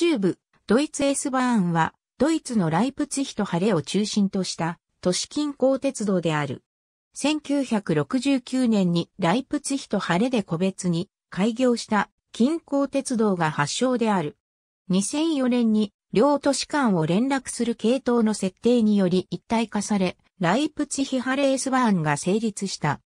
中部、ドイツエスバーンは、ドイツのライプツヒとハレを中心とした都市近郊鉄道である。1969年にライプツヒとハレで個別に開業した近郊鉄道が発祥である。2004年に両都市間を連絡する系統の設定により一体化され、ライプツヒハレ S スバーンが成立した。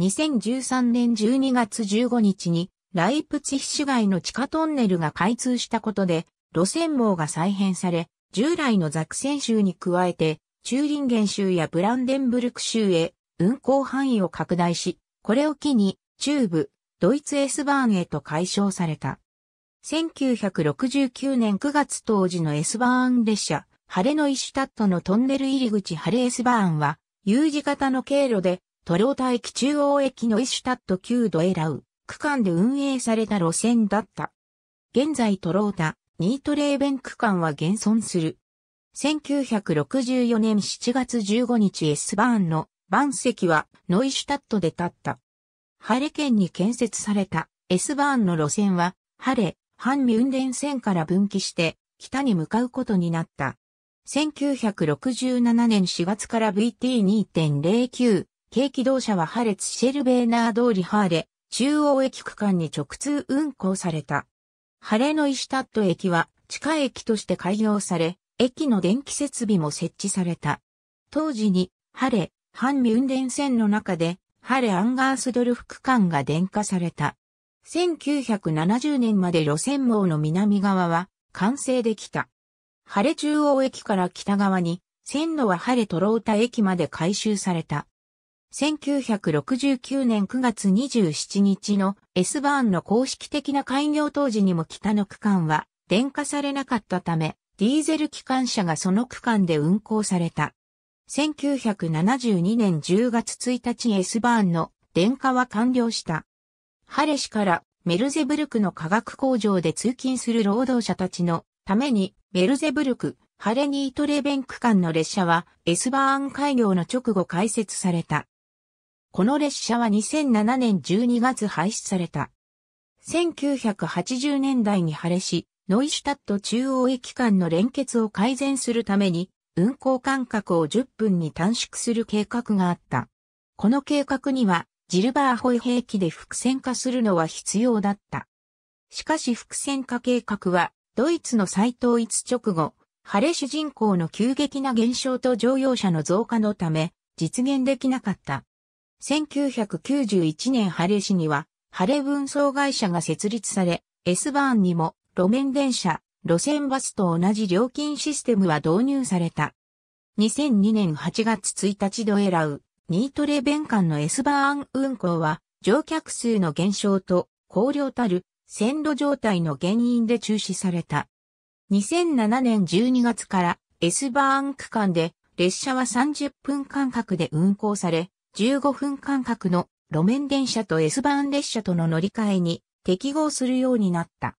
2013年12月15日にライプツィッシュ街の地下トンネルが開通したことで、路線網が再編され、従来のザクセン州に加えて、チューリンゲン州やブランデンブルク州へ運行範囲を拡大し、これを機に中部、ドイツ S バーンへと解消された。1969年9月当時の S バーン列車、ハレノイシュタットのトンネル入り口ハレ S バーンは、U 字型の経路で、トロータ駅中央駅のイシュタット9度へラウ、区間で運営された路線だった。現在トロータ、ニートレーベン区間は現存する。1964年7月15日 S バーンの番席はノイシュタットで立った。ハレ県に建設された S バーンの路線は、ハレ、ハンミュンデン線から分岐して北に向かうことになった。1967年4月から VT2.09、軽機動車はハレツシェルベーナー通りハーレ、中央駅区間に直通運行された。晴れのイシタット駅は地下駅として開業され、駅の電気設備も設置された。当時に、晴れ、ハンミ運電線の中で、晴れアンガースドルフ区間が電化された。1970年まで路線網の南側は完成できた。晴れ中央駅から北側に、線路は晴れトロータ駅まで改修された。1969年9月27日の S バーンの公式的な開業当時にも北の区間は電化されなかったため、ディーゼル機関車がその区間で運行された。1972年10月1日 S バーンの電化は完了した。ハレ市からメルゼブルクの化学工場で通勤する労働者たちのためにメルゼブルク、ハレニートレベン区間の列車は S バーン開業の直後開設された。この列車は2007年12月廃止された。1980年代に破れし、ノイシュタット中央駅間の連結を改善するために、運行間隔を10分に短縮する計画があった。この計画には、ジルバーホイ兵器で伏線化するのは必要だった。しかし伏線化計画は、ドイツの再統一直後、晴れ主人口の急激な減少と乗用車の増加のため、実現できなかった。1991年ハレ市には、ハレ運送会社が設立され、S バーンにも路面電車、路線バスと同じ料金システムは導入された。2002年8月1日ドエラウ、ニートレ弁間の S バーン運行は、乗客数の減少と、高量たる線路状態の原因で中止された。2007年12月から S バーン区間で列車は30分間隔で運行され、15分間隔の路面電車と S バーン列車との乗り換えに適合するようになった。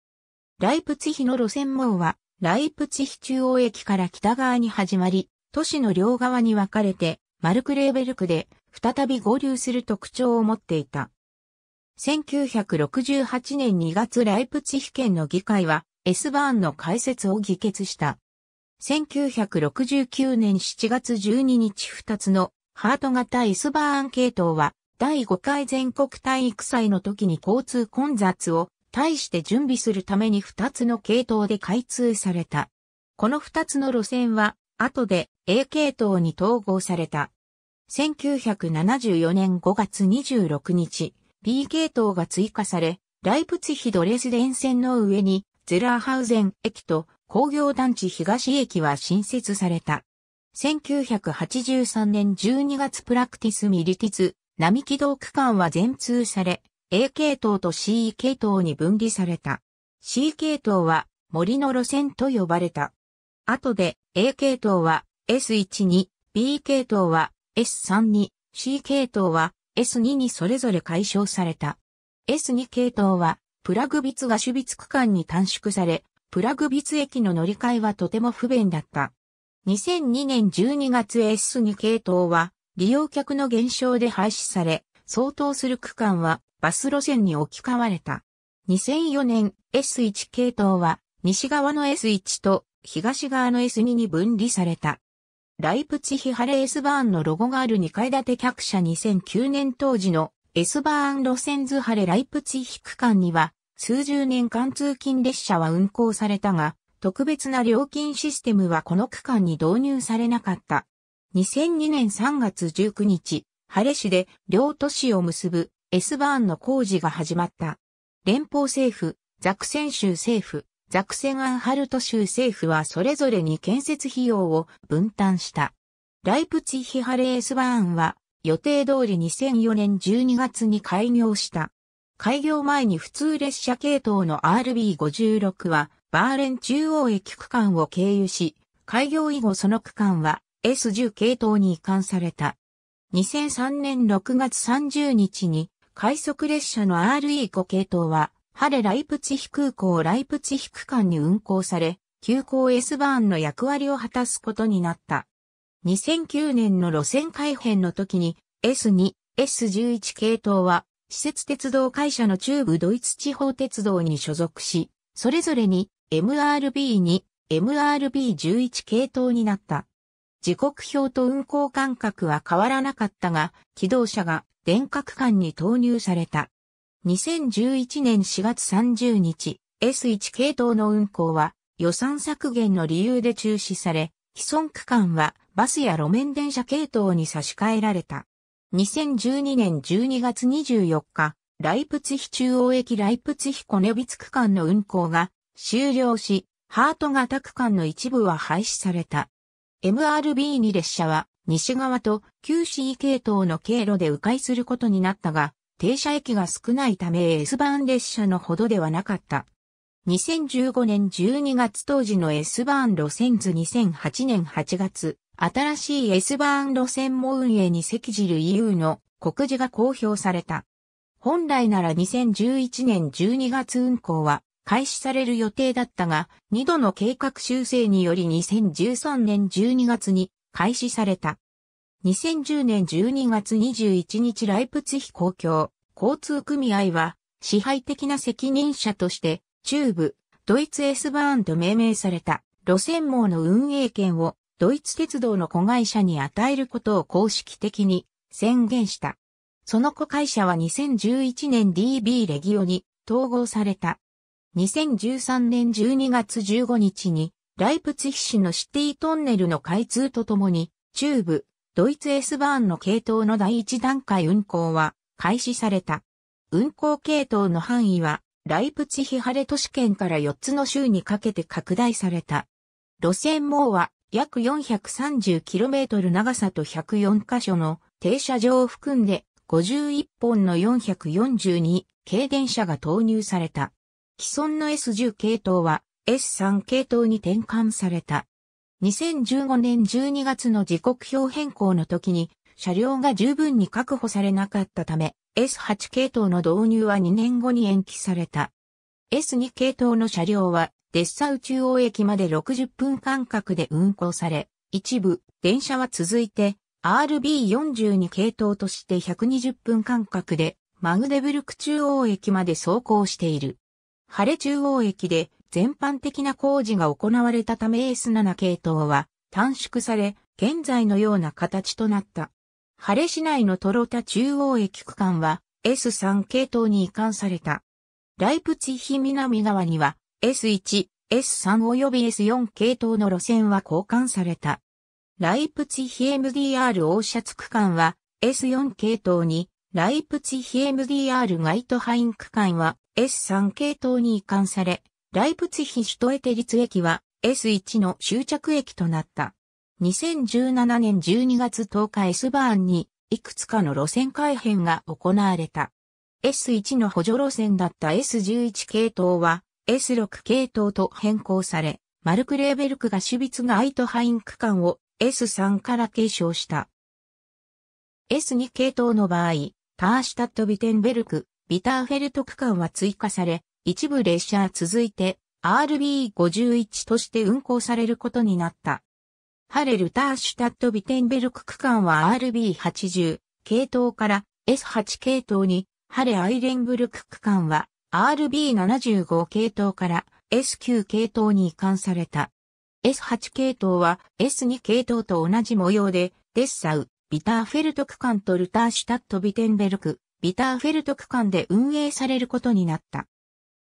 ライプツヒの路線網は、ライプツヒ中央駅から北側に始まり、都市の両側に分かれて、マルクレーベルクで再び合流する特徴を持っていた。1968年2月ライプツヒ県の議会は S バーンの開設を議決した。1969年7月12日2つのハート型イスバーン系統は、第5回全国体育祭の時に交通混雑を対して準備するために2つの系統で開通された。この2つの路線は、後で A 系統に統合された。1974年5月26日、B 系統が追加され、ライプツヒドレス電線の上に、ゼラーハウゼン駅と工業団地東駅は新設された。1983年12月プラクティスミリティツ、並木道区間は全通され、A 系統と C 系統に分離された。C 系統は森の路線と呼ばれた。後で A 系統は S1 に、B 系統は S3 に、C 系統は S2 にそれぞれ解消された。S2 系統はプラグビツが備別区間に短縮され、プラグビツ駅の乗り換えはとても不便だった。2002年12月 S2 系統は利用客の減少で廃止され、相当する区間はバス路線に置き換われた。2004年 S1 系統は西側の S1 と東側の S2 に分離された。ライプツヒハレ S バーンのロゴがある2階建て客車2009年当時の S バーン路線図ハレライプツヒ区間には数十年間通勤列車は運行されたが、特別な料金システムはこの区間に導入されなかった。2002年3月19日、晴れ市で両都市を結ぶ S バーンの工事が始まった。連邦政府、ザクセン州政府、ザクセンアンハルト州政府はそれぞれに建設費用を分担した。ライプツィヒハレ S スバーンは予定通り2004年12月に開業した。開業前に普通列車系統の RB56 はバーレン中央駅区間を経由し、開業以後その区間は S10 系統に移管された。2003年6月30日に快速列車の RE5 系統は、ハレ・ライプツヒ空港ライプツヒ区間に運行され、急行 S バーンの役割を果たすことになった。2009年の路線改編の時に S2、S11 系統は、施設鉄道会社の中部ドイツ地方鉄道に所属し、それぞれに MRB2、MRB11 系統になった。時刻表と運行間隔は変わらなかったが、機動車が電化区間に投入された。2011年4月30日、S1 系統の運行は予算削減の理由で中止され、既存区間はバスや路面電車系統に差し替えられた。2012年12月24日、ライプツヒ中央駅ライプツヒコネビツ区間の運行が終了し、ハート型区間の一部は廃止された。MRB2 列車は西側と QC 系統の経路で迂回することになったが、停車駅が少ないため S バーン列車のほどではなかった。2015年12月当時の S バーン路線図2008年8月、新しい S バーン路線も運営に席じる EU の告示が公表された。本来なら2011年12月運行は開始される予定だったが、2度の計画修正により2013年12月に開始された。2010年12月21日ライプツヒ公共交通組合は支配的な責任者として中部ドイツエスバーンと命名された路線網の運営権をドイツ鉄道の子会社に与えることを公式的に宣言した。その子会社は2011年 DB レギオに統合された。2013年12月15日に、ライプツヒ市のシティトンネルの開通とともに、中部、ドイツ S バーンの系統の第一段階運行は開始された。運行系統の範囲は、ライプツヒハレ都市圏から4つの州にかけて拡大された。路線網は約 430km 長さと104カ所の停車場を含んで51本の442系電車が投入された。既存の S10 系統は S3 系統に転換された。2015年12月の時刻表変更の時に車両が十分に確保されなかったため S8 系統の導入は2年後に延期された。S2 系統の車両はデッサウ中央駅まで60分間隔で運行され、一部電車は続いて RB42 系統として120分間隔でマグデブルク中央駅まで走行している。晴れ中央駅で全般的な工事が行われたため S7 系統は短縮され、現在のような形となった。晴れ市内のトロタ中央駅区間は S3 系統に移管された。ライプツィヒ南側には S1、S3 及び S4 系統の路線は交換された。ライプツィヒ MDR オーシャツ区間は S4 系統にライプツィヒ MDR ガイトハイン区間は S3 系統に移管され、ライプツィヒシュトエテリツ駅は S1 の終着駅となった。2017年12月10日 S バーンにいくつかの路線改変が行われた。S1 の補助路線だった S11 系統は S6 系統と変更され、マルクレーベルクが守備ガイトハイン区間を S3 から継承した。S2 系統の場合、ターシュタット・ビテンベルク、ビターフェルト区間は追加され、一部列車続いて RB51 として運行されることになった。ハレル・ターシュタット・ビテンベルク区間は RB80 系統から S8 系統に、ハレ・アイレンブルク区間は RB75 系統から S9 系統に移管された。S8 系統は S2 系統と同じ模様で、デッサウ、ビターフェルト区間とルターシュタット・ビテンベルク、ビターフェルト区間で運営されることになった。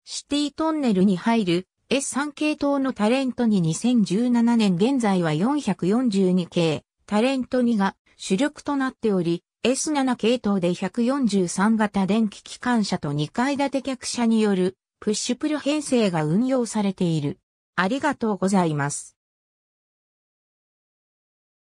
シティトンネルに入る S3 系統のタレントに2017年現在は442系、タレント2が主力となっており、S7 系統で143型電気機関車と2階建て客車によるプッシュプル編成が運用されている。ありがとうございます。